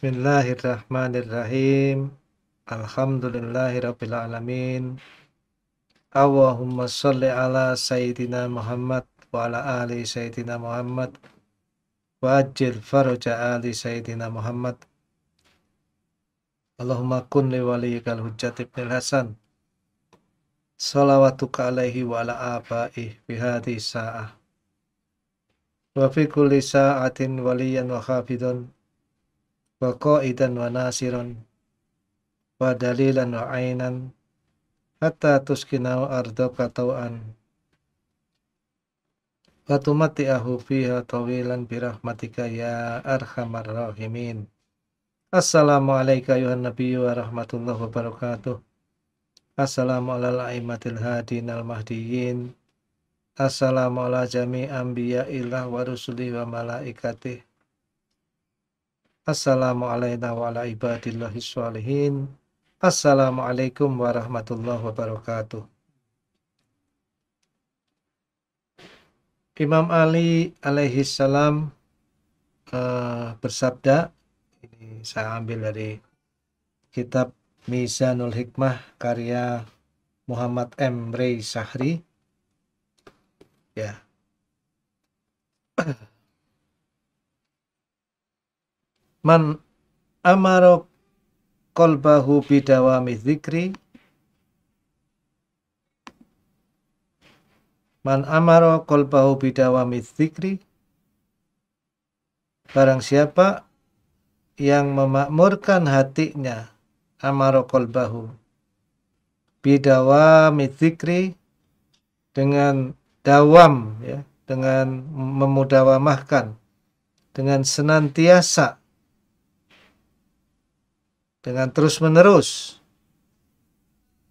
Bismillahirrahmanirrahim. Alhamdulillahirrabbilalamin. Allahumma salli ala Sayyidina Muhammad wa ala ali Sayyidina Muhammad. ajil faruja ali Sayyidina Muhammad. Allahumma kun li waliyikal hujjat ibn hasan. Salawatuka alaihi wa ala abaih bihadi sa'ah. Wa fi kulli sa'atin waliyan wa khafidun wa qa'idan wa nasiran wa dalilan wa ainan hatta tuskinau ardaka tau'an wa tumatti'ahu fiha tawilan birahmatika ya arhamar rahimin Assalamu alayka ayuhan nabiyyu wa rahmatullahi wa barakatuh Assalamu ala al hadin al-mahdiyin Assalamu ala jami anbiya'illah wa rusuli wa malaikatih Assalamualaikum Assalamualaikum warahmatullahi wabarakatuh. Imam Ali alaihi salam uh, bersabda, ini saya ambil dari kitab Mizanul Hikmah karya Muhammad M. Ray Sahri. Ya. Yeah. man amaro kolbahu bidawami dzikri man amaro kolbahu bidawami dzikri barang siapa yang memakmurkan hatinya amaro kolbahu bidawami dzikri dengan dawam ya dengan memudawamahkan dengan senantiasa dengan terus-menerus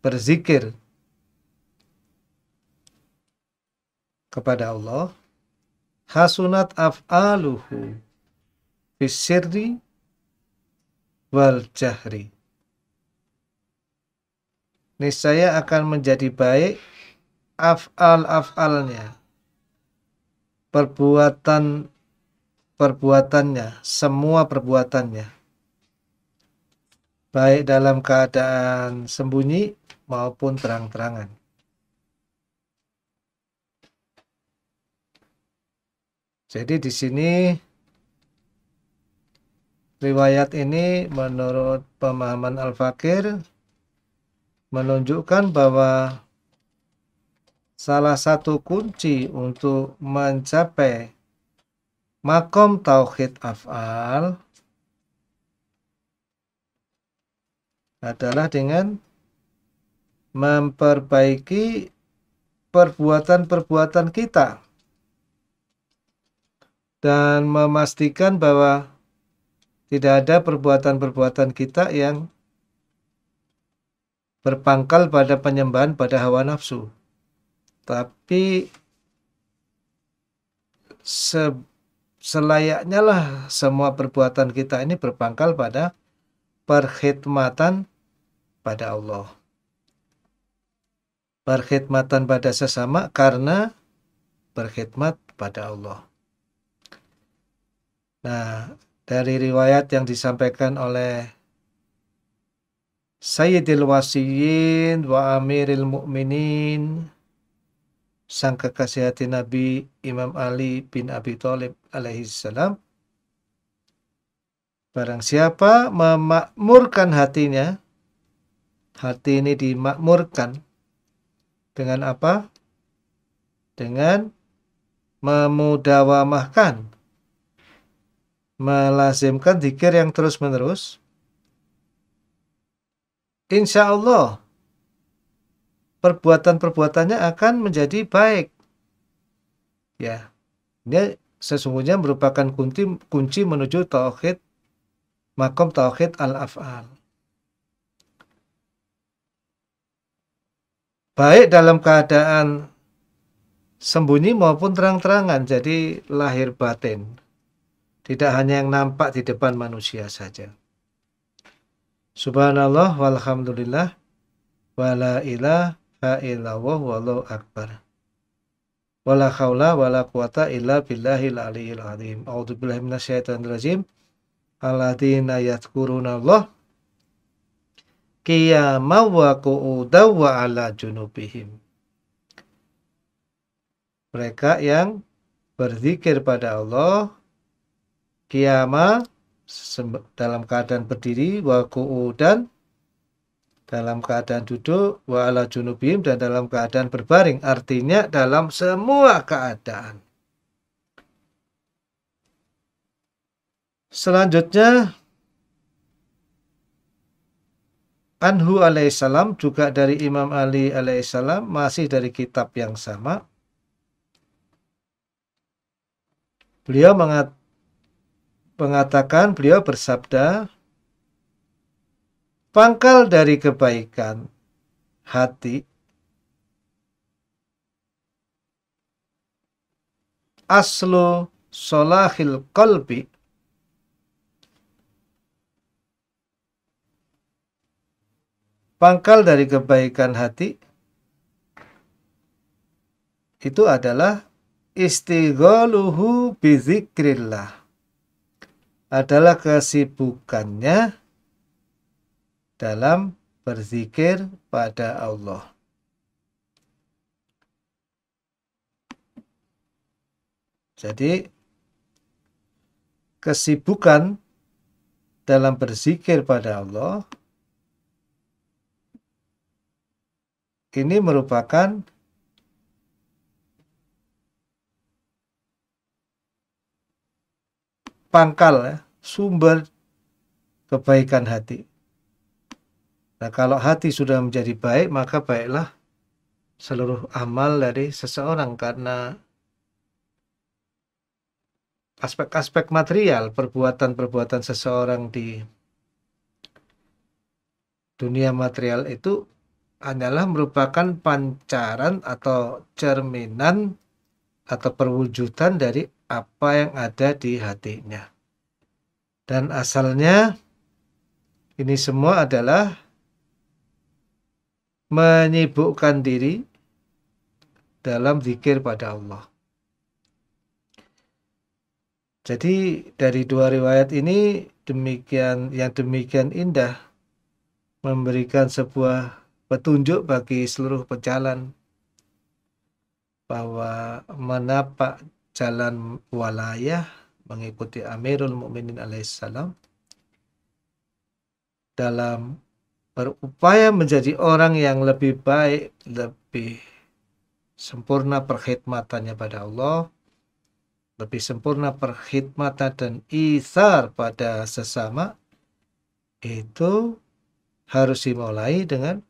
berzikir kepada Allah hasunat af'aluhu fisirri wal jahri niscaya akan menjadi baik af'al-af'alnya perbuatan perbuatannya semua perbuatannya baik dalam keadaan sembunyi maupun terang-terangan. Jadi di sini riwayat ini menurut pemahaman Al-Fakir menunjukkan bahwa salah satu kunci untuk mencapai makom tauhid af'al adalah dengan memperbaiki perbuatan-perbuatan kita dan memastikan bahwa tidak ada perbuatan-perbuatan kita yang berpangkal pada penyembahan pada hawa nafsu. Tapi se selayaknya lah semua perbuatan kita ini berpangkal pada perkhidmatan pada Allah. Perkhidmatan pada sesama karena berkhidmat pada Allah. Nah, dari riwayat yang disampaikan oleh Sayyidil Wasiyin wa Amiril Mukminin sang kekasih hati Nabi Imam Ali bin Abi Thalib alaihi salam barang siapa memakmurkan hatinya hati ini dimakmurkan dengan apa? Dengan memudawamahkan melazimkan zikir yang terus-menerus insya Allah perbuatan-perbuatannya akan menjadi baik ya ini sesungguhnya merupakan kunci kunci menuju tauhid makom tauhid al-af'al baik dalam keadaan sembunyi maupun terang-terangan, jadi lahir batin. Tidak hanya yang nampak di depan manusia saja. Subhanallah walhamdulillah wala ilaha illallah wallahu akbar. Wala haula wala quwata illa billahil aliyil azim. A'udzu billahi minasyaitonir rajim. Alladzina yadhkuruna Allah qiyama wa qu'uda wa ala junubihim. Mereka yang berzikir pada Allah qiyama dalam keadaan berdiri wa dan dalam keadaan duduk wa ala junubihim dan dalam keadaan berbaring artinya dalam semua keadaan. Selanjutnya Anhu alaihissalam juga dari Imam Ali alaihissalam masih dari kitab yang sama. Beliau mengat mengatakan, beliau bersabda, pangkal dari kebaikan hati aslo solahil kolbi pangkal dari kebaikan hati itu adalah istighaluhu bizikrillah adalah kesibukannya dalam berzikir pada Allah. Jadi kesibukan dalam berzikir pada Allah ini merupakan pangkal ya, sumber kebaikan hati. Nah, kalau hati sudah menjadi baik, maka baiklah seluruh amal dari seseorang karena aspek-aspek material perbuatan-perbuatan seseorang di dunia material itu adalah merupakan pancaran atau cerminan atau perwujudan dari apa yang ada di hatinya. Dan asalnya ini semua adalah menyibukkan diri dalam zikir pada Allah. Jadi dari dua riwayat ini demikian yang demikian indah memberikan sebuah petunjuk bagi seluruh pejalan bahwa menapak jalan walayah mengikuti Amirul Mukminin alaihissalam dalam berupaya menjadi orang yang lebih baik, lebih sempurna perkhidmatannya pada Allah, lebih sempurna perkhidmatan dan isar pada sesama, itu harus dimulai dengan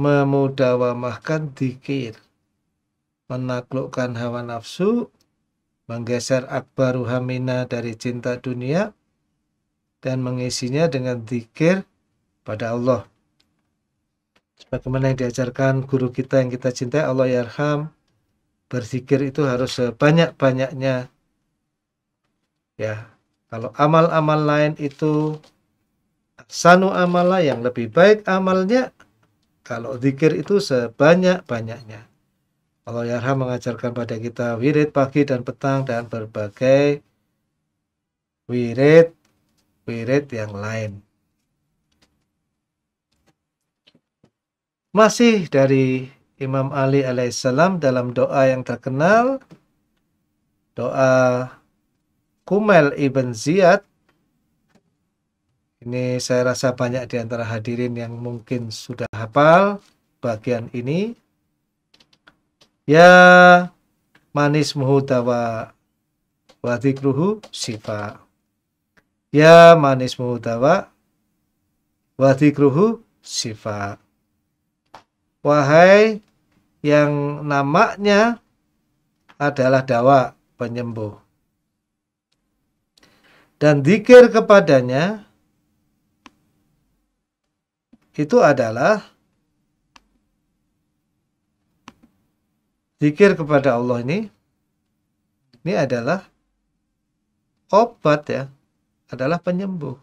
memudawamahkan dikir, menaklukkan hawa nafsu, menggeser akbar ruhamina dari cinta dunia, dan mengisinya dengan dikir pada Allah. Sebagaimana yang diajarkan guru kita yang kita cintai, Allah Yarham, berzikir itu harus sebanyak-banyaknya. Ya, kalau amal-amal lain itu sanu amala yang lebih baik amalnya kalau zikir itu sebanyak-banyaknya. Allah Yarham mengajarkan pada kita wirid pagi dan petang dan berbagai wirid wirid yang lain. Masih dari Imam Ali alaihissalam dalam doa yang terkenal, doa Kumel ibn Ziyad ini saya rasa banyak di antara hadirin yang mungkin sudah hafal bagian ini. Ya manis muhutawa wa sifa. Ya manis muhutawa wa sifa. Wahai yang namanya adalah dawa penyembuh. Dan dikir kepadanya itu adalah zikir kepada Allah ini ini adalah obat ya, adalah penyembuh.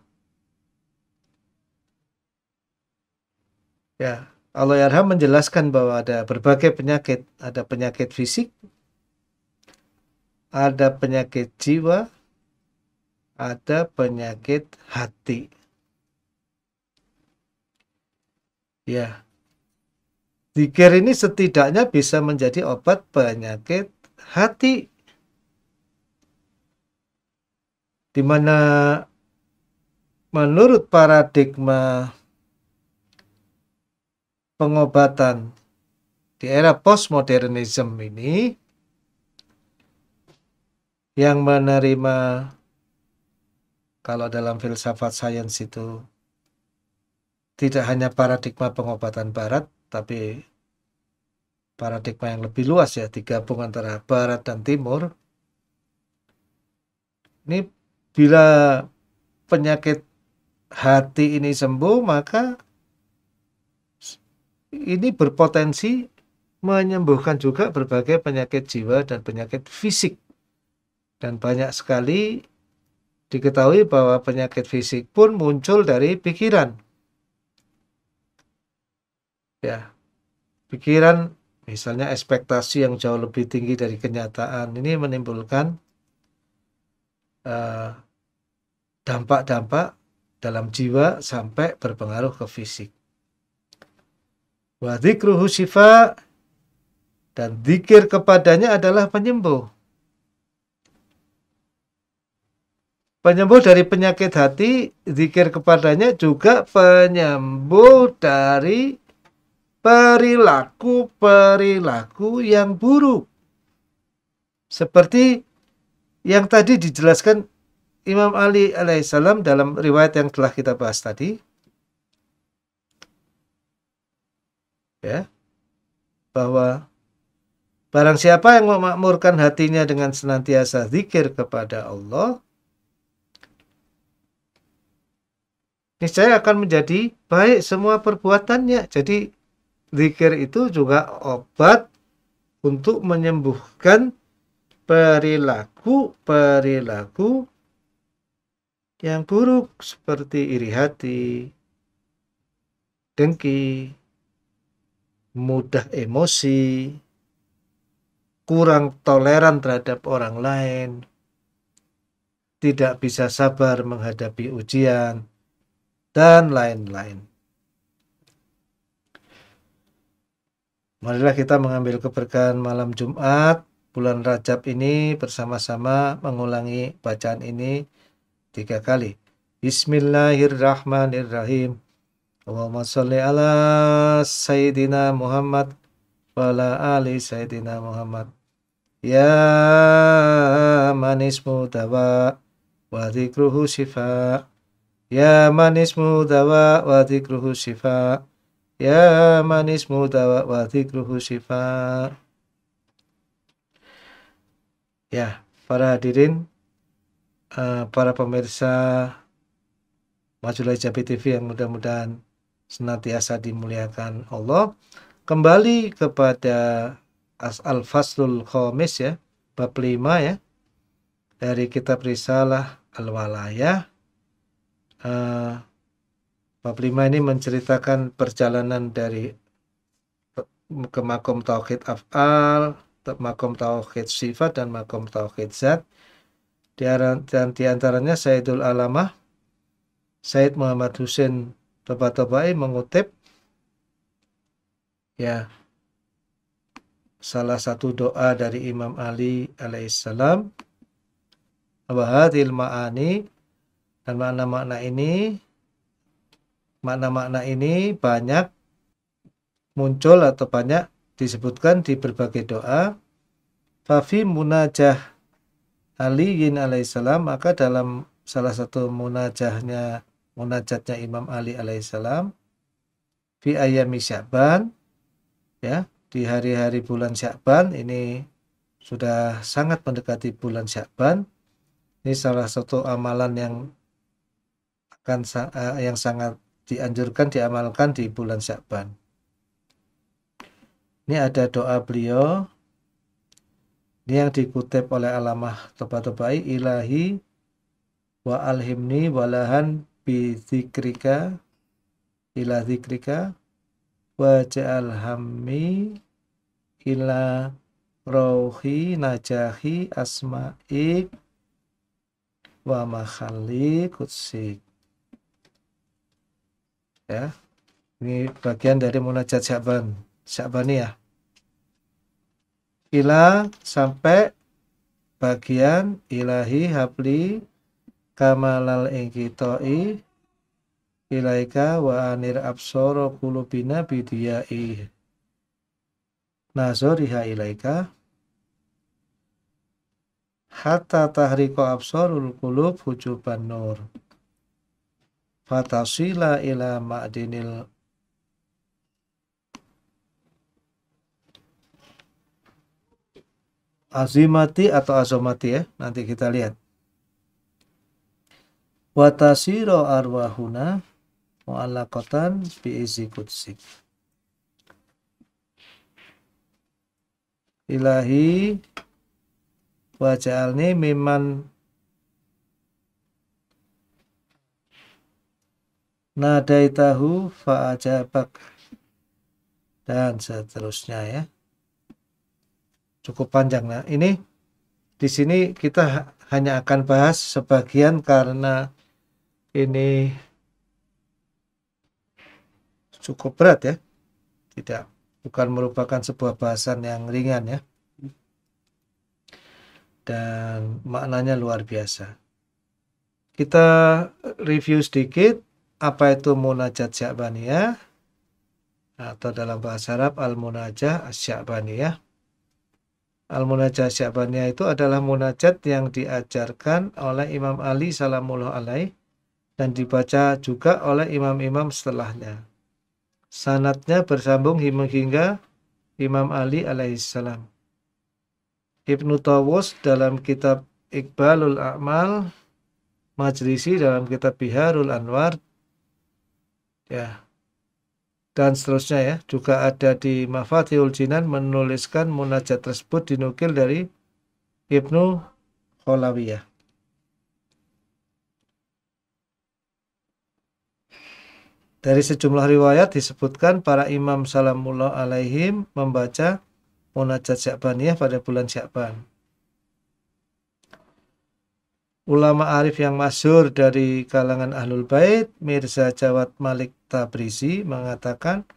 Ya, Allah Yarham menjelaskan bahwa ada berbagai penyakit, ada penyakit fisik, ada penyakit jiwa, ada penyakit hati. Ya. Zikir ini setidaknya bisa menjadi obat penyakit hati. Di mana menurut paradigma pengobatan di era postmodernisme ini yang menerima kalau dalam filsafat sains itu tidak hanya paradigma pengobatan barat, tapi paradigma yang lebih luas ya, digabung antara barat dan timur. Ini bila penyakit hati ini sembuh, maka ini berpotensi menyembuhkan juga berbagai penyakit jiwa dan penyakit fisik. Dan banyak sekali diketahui bahwa penyakit fisik pun muncul dari pikiran ya pikiran misalnya ekspektasi yang jauh lebih tinggi dari kenyataan ini menimbulkan eh, dampak-dampak uh, dalam jiwa sampai berpengaruh ke fisik. Wadikruhu shifa dan zikir kepadanya adalah penyembuh. penyembuh dari penyakit hati, zikir kepadanya juga penyembuh dari perilaku-perilaku yang buruk. Seperti yang tadi dijelaskan Imam Ali alaihissalam dalam riwayat yang telah kita bahas tadi. Ya. Bahwa barang siapa yang memakmurkan hatinya dengan senantiasa zikir kepada Allah, niscaya akan menjadi baik semua perbuatannya. Jadi zikir itu juga obat untuk menyembuhkan perilaku-perilaku yang buruk seperti iri hati, dengki, mudah emosi, kurang toleran terhadap orang lain, tidak bisa sabar menghadapi ujian, dan lain-lain. Marilah kita mengambil keberkahan malam Jumat bulan Rajab ini bersama-sama mengulangi bacaan ini tiga kali. Bismillahirrahmanirrahim. Allahumma sholli ala Sayyidina Muhammad wa ala ali Sayyidina Muhammad. Ya manismu dawa wa dhikruhu shifa. Ya manismu dawa wa dhikruhu shifa. Ya manis mudawa wa zikruhu syifa. Ya, para hadirin, eh, para pemirsa Majulah Jabi TV yang mudah-mudahan senantiasa dimuliakan Allah. Kembali kepada Al Faslul Khomis ya, bab 5 ya. Dari kitab Risalah Al walayah. Eh, Bab 5 ini menceritakan perjalanan dari ke makom tauhid af'al, makom tauhid sifat dan makom tauhid zat. Dan diantaranya Sayyidul Alamah Said Muhammad Husin Bapak tobai mengutip ya salah satu doa dari Imam Ali alaihissalam Wahatil ma'ani dan makna-makna ini makna-makna ini banyak muncul atau banyak disebutkan di berbagai doa. Fafi munajah Aliin alaihissalam maka dalam salah satu munajahnya munajatnya Imam Ali alaihissalam fi ayami Sya'ban ya di hari-hari bulan Sya'ban ini sudah sangat mendekati bulan Sya'ban ini salah satu amalan yang akan eh, yang sangat dianjurkan diamalkan di bulan Syakban. Ini ada doa beliau. Ini yang dikutip oleh alamah teba-tebai ilahi wa alhimni walahan bi zikrika ila zikrika wa ja'al hammi ila rohi najahi asma'ik wa mahali kutsik ya ini bagian dari munajat Syakban Syakbani ya ila sampai bagian ilahi habli kamalal ingkitoi ilaika wa anir absoro kulubina bidiyai nazoriha ilaika hatta tahriko absorul kulub hujuban nur fatasila ila ma'dinil azimati atau azomati ya nanti kita lihat watasiro arwahuna mu'allakotan bi'izi kudsik ilahi wajalni miman Nadai tahu, fa'ajabak dan seterusnya ya cukup panjang nah ini di sini kita hanya akan bahas sebagian karena ini cukup berat ya tidak bukan merupakan sebuah bahasan yang ringan ya dan maknanya luar biasa kita review sedikit apa itu munajat syabaniyah atau dalam bahasa Arab al-munajah sya'baniyah al-munajah syabaniyah itu adalah munajat yang diajarkan oleh Imam Ali salamullah alaih dan dibaca juga oleh imam-imam setelahnya sanatnya bersambung hingga Imam Ali alaihissalam Ibnu Tawus dalam kitab Iqbalul A'mal Majlisi dalam kitab Biharul Anwar ya dan seterusnya ya juga ada di Mafatihul Jinan menuliskan munajat tersebut dinukil dari Ibnu Khalawiyah Dari sejumlah riwayat disebutkan para imam salamullah alaihim membaca munajat Syakbaniyah pada bulan Syakban ulama arif yang masyur dari kalangan Ahlul Bait, Mirza Jawad Malik Tabrizi mengatakan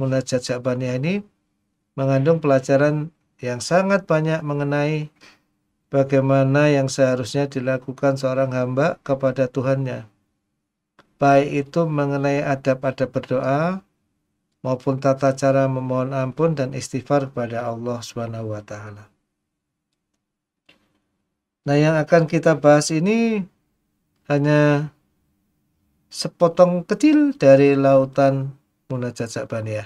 munajat Sya'baniyah ini mengandung pelajaran yang sangat banyak mengenai bagaimana yang seharusnya dilakukan seorang hamba kepada Tuhannya. Baik itu mengenai adab-adab berdoa maupun tata cara memohon ampun dan istighfar kepada Allah Subhanahu wa taala. Nah, yang akan kita bahas ini hanya sepotong kecil dari lautan munajat Sa'baniyah.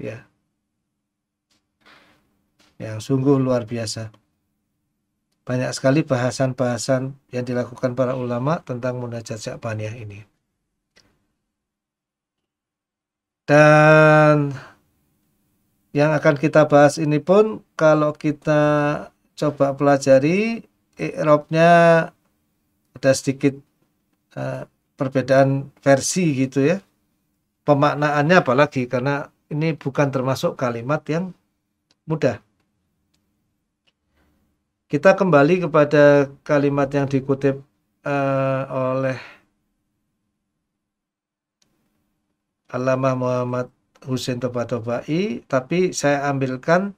Ya. Yang sungguh luar biasa. Banyak sekali bahasan-bahasan yang dilakukan para ulama tentang munajat Sa'baniyah ini. Dan yang akan kita bahas ini pun kalau kita coba pelajari i'rabnya eh, ada sedikit uh, perbedaan versi gitu ya. Pemaknaannya apalagi karena ini bukan termasuk kalimat yang mudah. Kita kembali kepada kalimat yang dikutip uh, oleh Alamah Muhammad Husin Toba Tobai, tapi saya ambilkan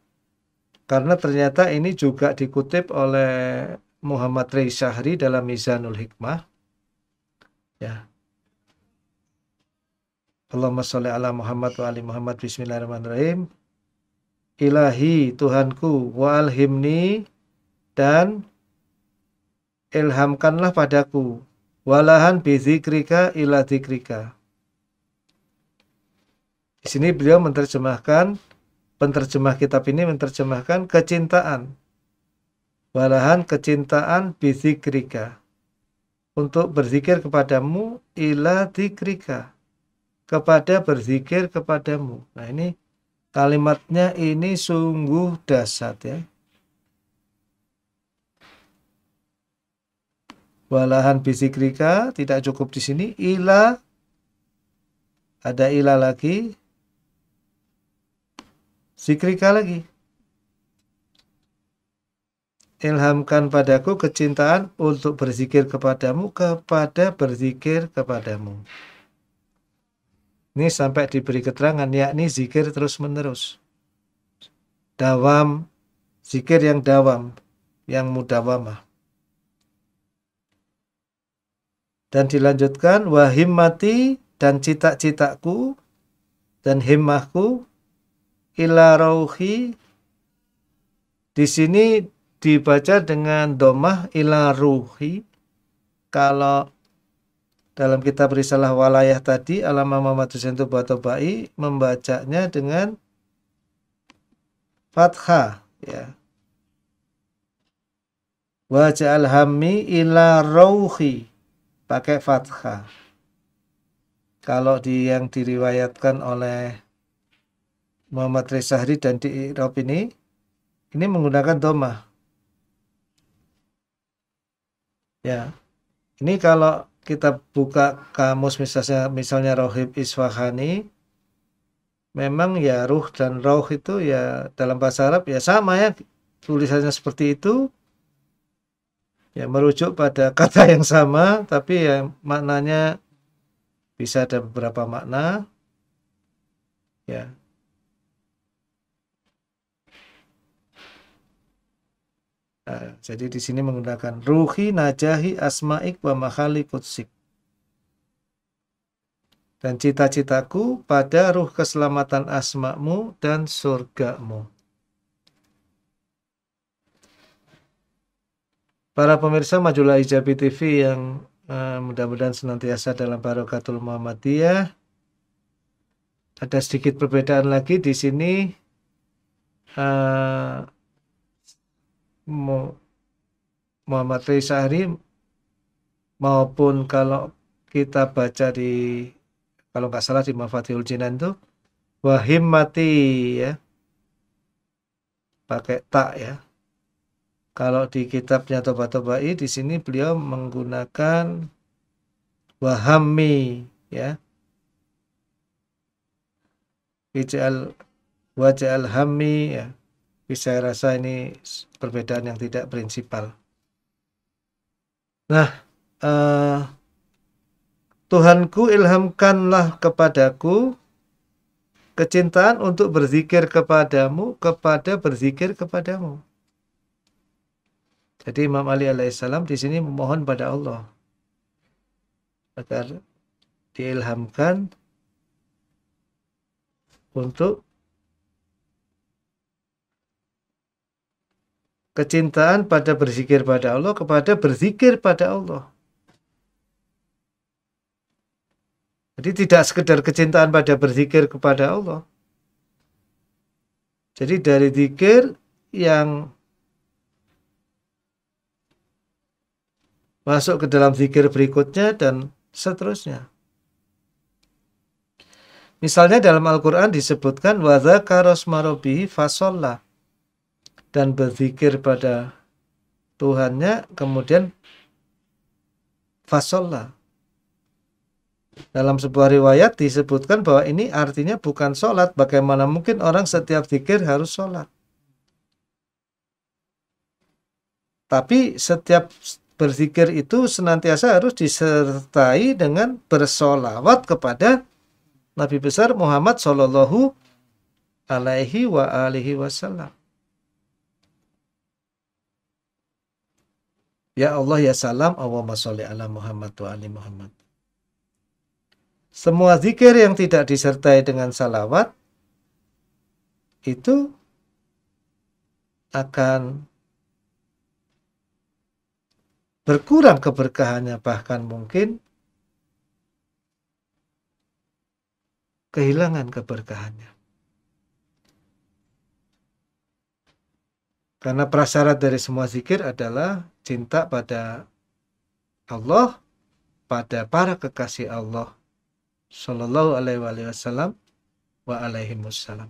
karena ternyata ini juga dikutip oleh Muhammad Rey Syahri dalam Mizanul Hikmah. Ya. Allahumma sholli ala Muhammad wa ali Muhammad bismillahirrahmanirrahim. Ilahi Tuhanku wa alhimni dan ilhamkanlah padaku walahan dzikrika ila dzikrika Di sini beliau menerjemahkan penterjemah kitab ini menerjemahkan kecintaan. Walahan kecintaan bisikrika Untuk berzikir kepadamu ila dikrika. Kepada berzikir kepadamu. Nah ini kalimatnya ini sungguh dasar ya. Walahan bisikrika tidak cukup di sini ila ada ila lagi Zikrika lagi. Ilhamkan padaku kecintaan untuk berzikir kepadamu kepada berzikir kepadamu. Ini sampai diberi keterangan yakni zikir terus-menerus. Dawam, zikir yang dawam, yang mudawamah. Dan dilanjutkan wahim mati dan cita-citaku dan himmahku ila rauhi di sini dibaca dengan domah ila ruhi kalau dalam kitab risalah walayah tadi alama Muhammad Husain Tubatobai membacanya dengan fathah ya wajah alhami ila rauhi pakai fathah kalau di yang diriwayatkan oleh Muhammad Rezahri dan di Rob ini ini menggunakan doma ya ini kalau kita buka kamus misalnya misalnya Rohib Iswahani memang ya ruh dan roh itu ya dalam bahasa Arab ya sama ya tulisannya seperti itu ya merujuk pada kata yang sama tapi ya maknanya bisa ada beberapa makna ya Nah, jadi di sini menggunakan ruhi najahi asma'ik wa mahali kutsik. Dan cita-citaku pada ruh keselamatan asmakmu dan surgamu. Para pemirsa Majulah Ijabi TV yang eh, mudah-mudahan senantiasa dalam barokatul Muhammadiyah. Ada sedikit perbedaan lagi di sini. Eh, Muhammad Rizahri maupun kalau kita baca di kalau nggak salah di Mafatihul Jinan itu mati ya pakai tak ya kalau di kitabnya Toba Tobai di sini beliau menggunakan wahami ya wajal wajal hami ya tapi saya rasa ini perbedaan yang tidak prinsipal. Nah, uh, Tuhanku ilhamkanlah kepadaku kecintaan untuk berzikir kepadamu kepada berzikir kepadamu. Jadi Imam Ali alaihissalam di sini memohon pada Allah agar diilhamkan untuk kecintaan pada berzikir pada Allah kepada berzikir pada Allah. Jadi tidak sekedar kecintaan pada berzikir kepada Allah. Jadi dari zikir yang masuk ke dalam zikir berikutnya dan seterusnya. Misalnya dalam Al-Quran disebutkan wadzakaros marobi dan berzikir pada Tuhannya kemudian fasolla dalam sebuah riwayat disebutkan bahwa ini artinya bukan sholat. Bagaimana mungkin orang setiap zikir harus sholat? Tapi setiap berzikir itu senantiasa harus disertai dengan bersolawat kepada Nabi besar Muhammad Shallallahu Alaihi wa alihi Wasallam. Ya Allah ya salam, Allahumma sholli ala Muhammad wa ali Muhammad. Semua zikir yang tidak disertai dengan salawat itu akan berkurang keberkahannya bahkan mungkin kehilangan keberkahannya. Karena prasyarat dari semua zikir adalah cinta pada Allah, pada para kekasih Allah Shallallahu alaihi wasallam wa alaihi wasallam.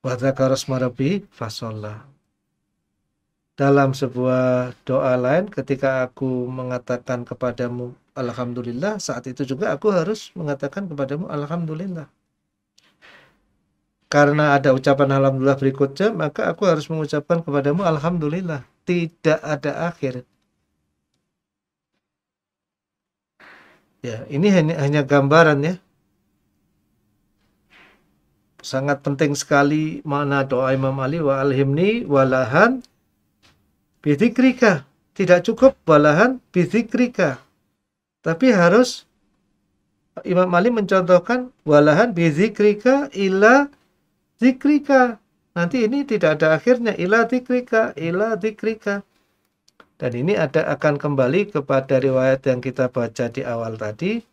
Wa dzakarabi fasollah. Dalam sebuah doa lain ketika aku mengatakan kepadamu alhamdulillah, saat itu juga aku harus mengatakan kepadamu alhamdulillah. Karena ada ucapan alhamdulillah berikutnya, maka aku harus mengucapkan kepadamu alhamdulillah. Tidak ada akhir. Ya, ini hanya hanya gambaran ya. Sangat penting sekali makna doa Imam Ali wa alhimni walahan bidzikrika. Tidak cukup walahan bidzikrika. Tapi harus Imam Ali mencontohkan walahan bidzikrika ila zikrika. Nanti ini tidak ada akhirnya ila zikrika, ila zikrika. Dan ini ada akan kembali kepada riwayat yang kita baca di awal tadi.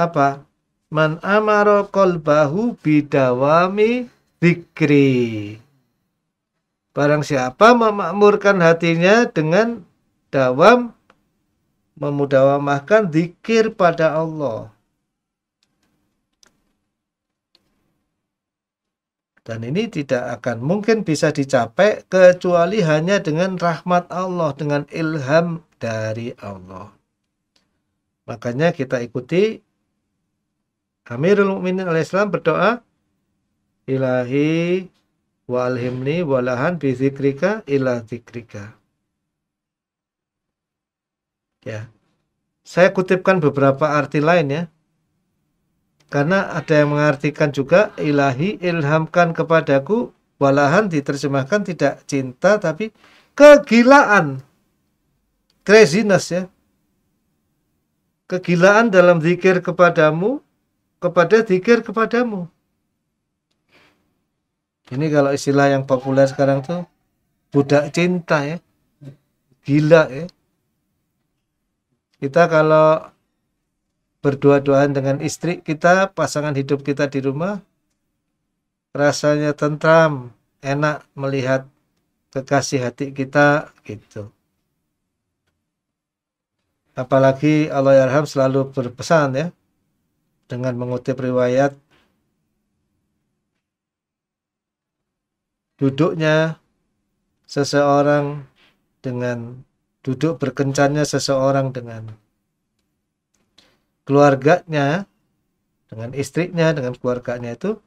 Apa? Man amaro kolbahu bidawami zikri. Barang siapa memakmurkan hatinya dengan dawam memudawamahkan zikir pada Allah. Dan ini tidak akan mungkin bisa dicapai kecuali hanya dengan rahmat Allah, dengan ilham dari Allah. Makanya kita ikuti Amirul Mukminin alaihissalam berdoa, Ilahi walhimni walahan bizikrika ila zikrika. Ya. Saya kutipkan beberapa arti lain ya. Karena ada yang mengartikan juga ilahi ilhamkan kepadaku walahan diterjemahkan tidak cinta tapi kegilaan. Craziness ya. Kegilaan dalam zikir kepadamu kepada zikir kepadamu. Ini kalau istilah yang populer sekarang tuh budak cinta ya. Gila ya. Kita kalau berdua-duaan dengan istri kita, pasangan hidup kita di rumah, rasanya tentram, enak melihat kekasih hati kita gitu. Apalagi Allah Yarham ya selalu berpesan ya dengan mengutip riwayat duduknya seseorang dengan duduk berkencannya seseorang dengan keluarganya dengan istrinya dengan keluarganya itu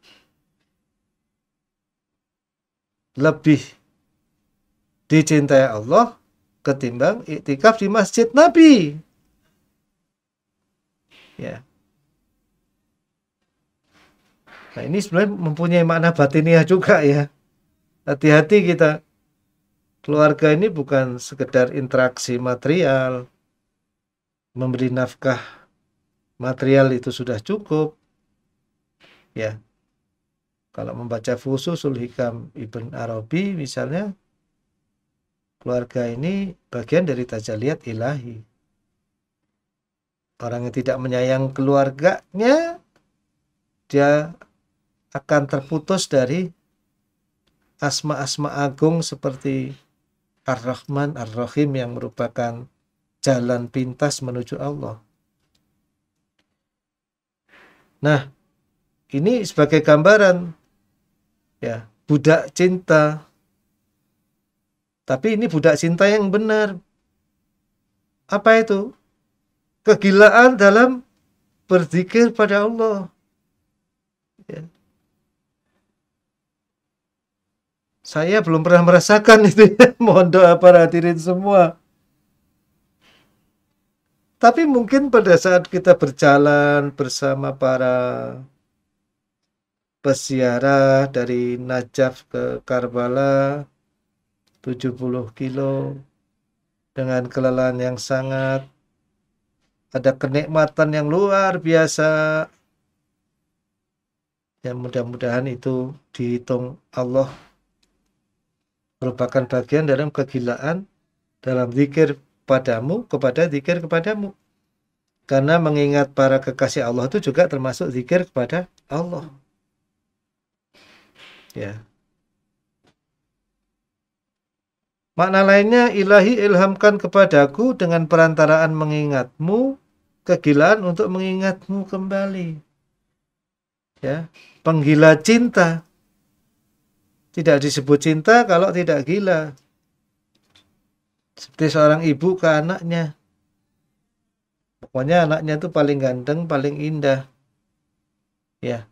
lebih dicintai Allah ketimbang iktikaf di masjid Nabi. Ya. Nah, ini sebenarnya mempunyai makna batiniah juga ya. Hati-hati kita. Keluarga ini bukan sekedar interaksi material, memberi nafkah material itu sudah cukup ya kalau membaca Fususul Hikam Ibn Arabi misalnya keluarga ini bagian dari tajaliat ilahi orang yang tidak menyayang keluarganya dia akan terputus dari asma-asma agung seperti Ar-Rahman, Ar-Rahim yang merupakan jalan pintas menuju Allah. Nah, ini sebagai gambaran ya, budak cinta. Tapi ini budak cinta yang benar. Apa itu? Kegilaan dalam berzikir pada Allah. Ya. Saya belum pernah merasakan itu. Mohon doa para hadirin semua tapi mungkin pada saat kita berjalan bersama para peziarah dari Najaf ke Karbala 70 kilo dengan kelelahan yang sangat ada kenikmatan yang luar biasa yang mudah-mudahan itu dihitung Allah merupakan bagian dalam kegilaan dalam zikir padamu kepada zikir kepadamu karena mengingat para kekasih Allah itu juga termasuk zikir kepada Allah ya Makna lainnya, ilahi ilhamkan kepadaku dengan perantaraan mengingatmu, kegilaan untuk mengingatmu kembali. Ya, penggila cinta. Tidak disebut cinta kalau tidak gila seperti seorang ibu ke anaknya pokoknya anaknya itu paling ganteng paling indah ya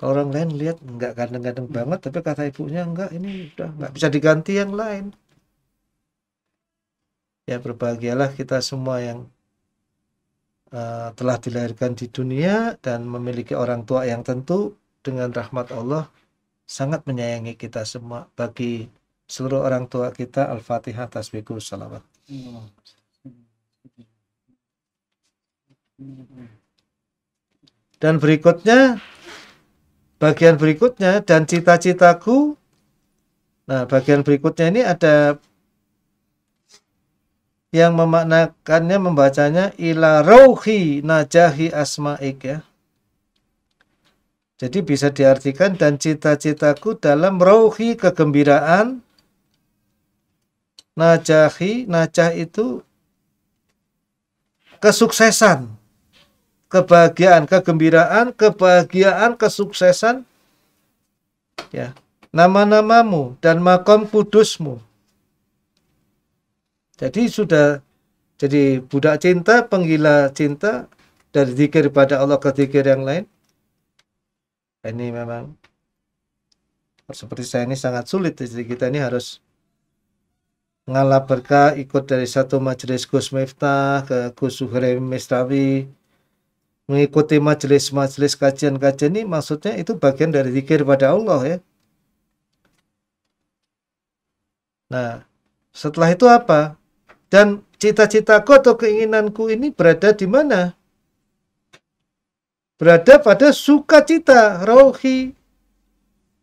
kalau orang lain lihat nggak ganteng-ganteng banget tapi kata ibunya nggak, ini udah nggak bisa diganti yang lain ya berbahagialah kita semua yang uh, telah dilahirkan di dunia dan memiliki orang tua yang tentu dengan rahmat Allah sangat menyayangi kita semua bagi seluruh orang tua kita Al-Fatihah tasbihku salawat. Dan berikutnya bagian berikutnya dan cita-citaku. Nah, bagian berikutnya ini ada yang memaknakannya membacanya ila rohi najahi asmaik ya. Jadi bisa diartikan dan cita-citaku dalam rohi kegembiraan najahi najah itu kesuksesan kebahagiaan kegembiraan kebahagiaan kesuksesan ya nama-namamu dan makom kudusmu jadi sudah jadi budak cinta penggila cinta dari zikir pada Allah ke zikir yang lain ini memang seperti saya ini sangat sulit jadi kita ini harus ngalap berkah ikut dari satu majelis Gus Miftah ke Gus Suhre Misrawi mengikuti majelis-majelis kajian-kajian ini maksudnya itu bagian dari zikir pada Allah ya nah setelah itu apa dan cita-citaku atau keinginanku ini berada di mana berada pada sukacita rohi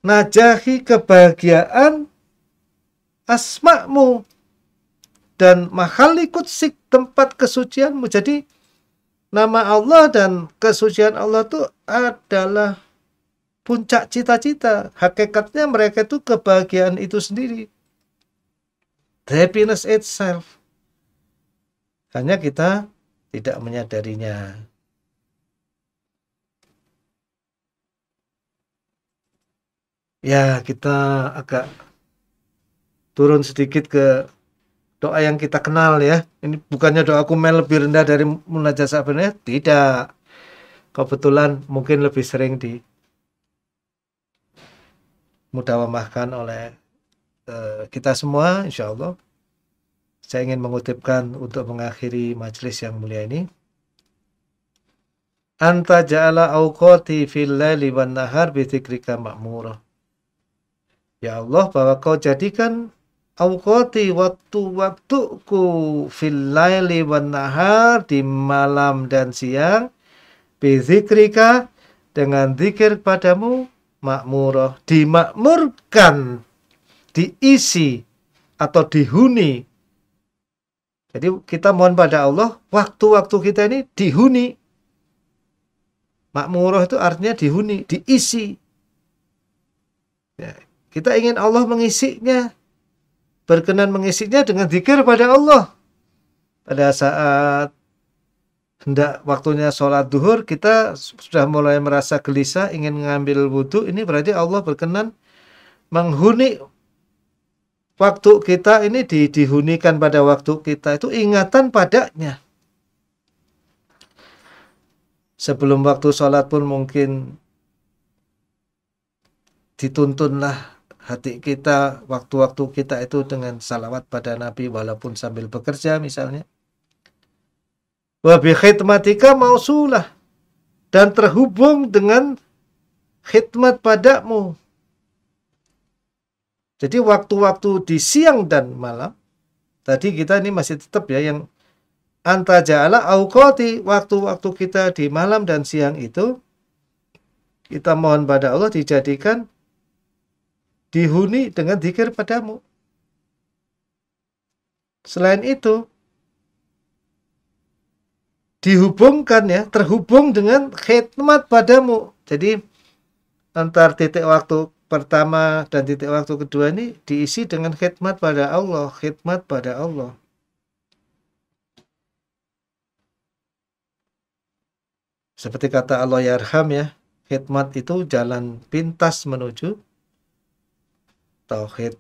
najahi kebahagiaan asma'mu dan mahali kutsik tempat kesucianmu. Jadi nama Allah dan kesucian Allah itu adalah puncak cita-cita. Hakikatnya mereka itu kebahagiaan itu sendiri. The happiness itself. Hanya kita tidak menyadarinya. Ya, kita agak turun sedikit ke doa yang kita kenal ya. Ini bukannya doa kumel lebih rendah dari munajat sebenarnya tidak. Kebetulan mungkin lebih sering di mudawamahkan oleh eh, kita semua insya Allah. Saya ingin mengutipkan untuk mengakhiri majelis yang mulia ini. Anta ja'ala awqati fil laili wan nahar bi dzikrika Ya Allah, bahwa kau jadikan awqati waktu-waktuku fil laili wan nahar di malam dan siang bizikrika dengan zikir padamu makmuroh dimakmurkan diisi atau dihuni jadi kita mohon pada Allah waktu-waktu kita ini dihuni makmuroh itu artinya dihuni diisi ya, kita ingin Allah mengisinya berkenan mengisinya dengan zikir pada Allah. Pada saat hendak waktunya sholat duhur kita sudah mulai merasa gelisah ingin mengambil wudhu ini berarti Allah berkenan menghuni waktu kita ini di, dihunikan pada waktu kita itu ingatan padanya sebelum waktu sholat pun mungkin dituntunlah hati kita, waktu-waktu kita itu dengan salawat pada Nabi walaupun sambil bekerja misalnya. Wabi khidmatika mausulah dan terhubung dengan khidmat padamu. Jadi waktu-waktu di siang dan malam tadi kita ini masih tetap ya yang anta ja'ala waktu-waktu kita di malam dan siang itu kita mohon pada Allah dijadikan dihuni dengan zikir padamu. Selain itu, dihubungkan ya, terhubung dengan khidmat padamu. Jadi antar titik waktu pertama dan titik waktu kedua ini diisi dengan khidmat pada Allah, khidmat pada Allah. Seperti kata Allah Yarham ya, ya, khidmat itu jalan pintas menuju tauhid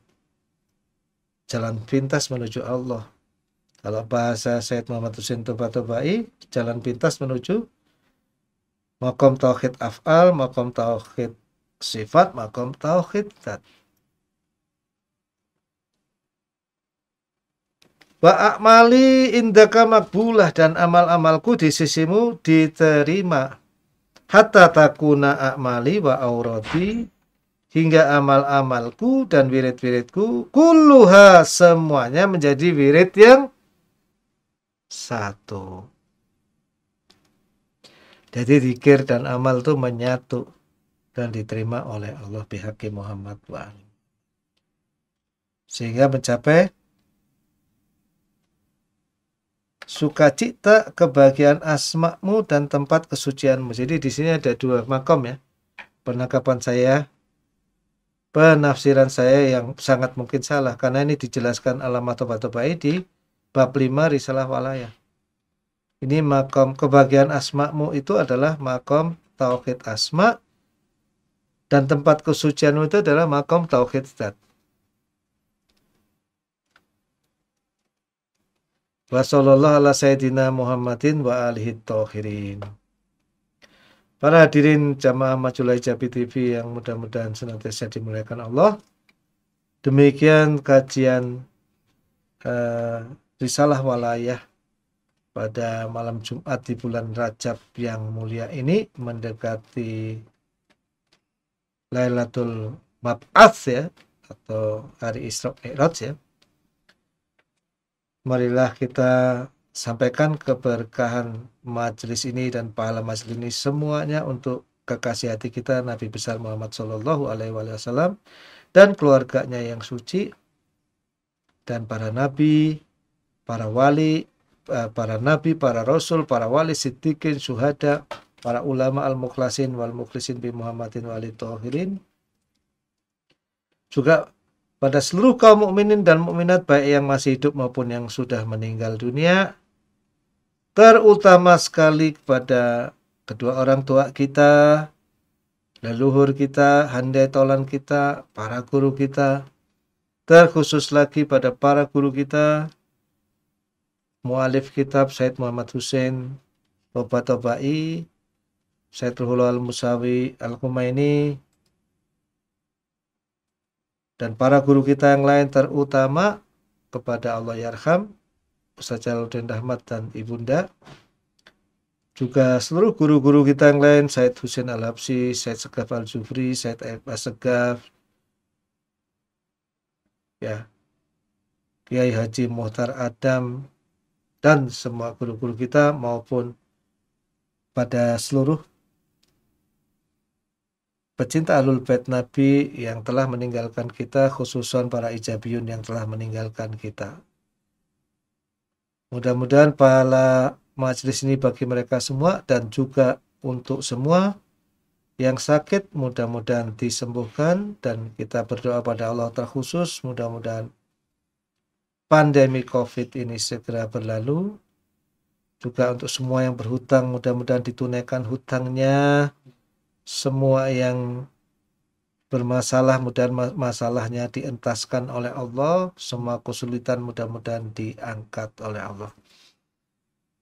jalan pintas menuju Allah kalau bahasa Said Muhammad Husin Toba jalan pintas menuju makom tauhid afal makom tauhid sifat makom tauhid zat wa amali indaka makbulah dan amal-amalku di sisimu diterima hatta takuna amali wa auradi hingga amal-amalku dan wirid-wiridku kulluha semuanya menjadi wirid yang satu. Jadi zikir dan amal itu menyatu dan diterima oleh Allah Bihaki Muhammad Wan. sehingga mencapai sukacita kebahagiaan asmakmu dan tempat kesucianmu. Jadi di sini ada dua makom ya. Penangkapan saya penafsiran saya yang sangat mungkin salah karena ini dijelaskan alamat toba toba di bab 5 risalah walaya. Ini makom kebagian asma'mu itu adalah makom tauhid asma dan tempat kesucianmu itu adalah makom tauhid zat. Wassalamualaikum ala wabarakatuh Muhammadin wa Para hadirin jamaah Majulah Ijabi TV yang mudah-mudahan senantiasa dimuliakan Allah. Demikian kajian uh, Risalah Walayah pada malam Jumat di bulan Rajab yang mulia ini mendekati Lailatul Mab'ats ya atau hari Isra Mi'raj ya. Marilah kita Sampaikan keberkahan majelis ini dan pahala majelis ini semuanya untuk kekasih hati kita Nabi besar Muhammad Shallallahu Alaihi Wasallam dan keluarganya yang suci dan para nabi, para wali, eh, para nabi, para rasul, para wali, siddiqin, syuhada, para ulama al muklasin, wal mukhlisin bi Muhammadin wali tohirin. Juga pada seluruh kaum mukminin dan mukminat baik yang masih hidup maupun yang sudah meninggal dunia terutama sekali kepada kedua orang tua kita, leluhur kita, handai tolan kita, para guru kita, terkhusus lagi pada para guru kita, mualif kitab Said Muhammad Hussein, Toba Tobai, Said Ruhul Al-Musawi al Kumaini, dan para guru kita yang lain terutama kepada Allah Yarham, Ustaz Jaludin Ahmad dan Ibunda juga seluruh guru-guru kita yang lain Said Hussein Al-Habsi, Said Segaf Al-Jufri, Said Abbas Segaf ya Kiai Haji Muhtar Adam dan semua guru-guru kita maupun pada seluruh pecinta alul bait Nabi yang telah meninggalkan kita khususnya para ijabiyun yang telah meninggalkan kita Mudah-mudahan pahala majelis ini bagi mereka semua dan juga untuk semua yang sakit mudah-mudahan disembuhkan dan kita berdoa pada Allah terkhusus mudah-mudahan pandemi COVID ini segera berlalu juga untuk semua yang berhutang mudah-mudahan ditunaikan hutangnya semua yang bermasalah mudah-mudahan masalahnya dientaskan oleh Allah semua kesulitan mudah-mudahan diangkat oleh Allah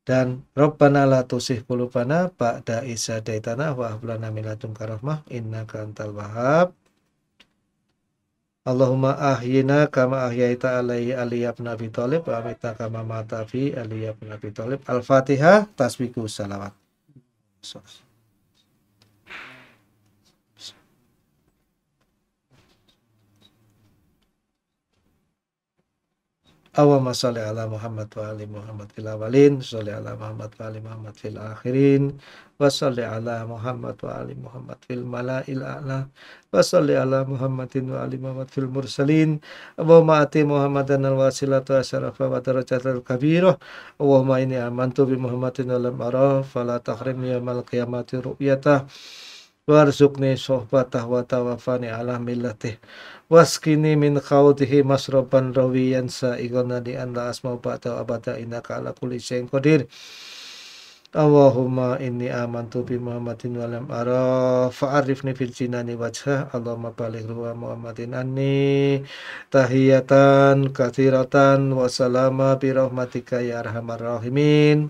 dan Rabbana la tusih kulubana ba'da isa daitana wa hablana min ladunka rahmah innaka Allahumma ahyina kama ahyaita alaihi Ali ibn Abi Thalib wa amitna kama matafi fi Ali Abi Al-Fatihah tasbiku salawat. So. Allahumma salli ala Muhammad wa ali Muhammad fil awalin, salli ala Muhammad wa ali Muhammad fil akhirin, wa salli ala Muhammad wa ali Muhammad fil mala'il a'la, wa salli ala Muhammadin wa ali Muhammad fil mursalin, Allahumma ati Muhammadan al wasilatu asyarafa wa darajatul kabirah, Allahumma ini amantu bi Muhammadin alam arah, fala tahrim mal qiyamati ru'yatah, warzuqni sohbatah wa tawafani ala millatih waskini min khawdihi masroban rawiyan sa'igona di anla asmau ba'da abada innaka ala kulli syai'in qadir Allahumma inni amantu bi Muhammadin wa lam ara fa'arifni fil jinani wajhah Allahumma balik ruwa Muhammadin anni tahiyatan kathiratan wa salama bi rahmatika ya arhamar rahimin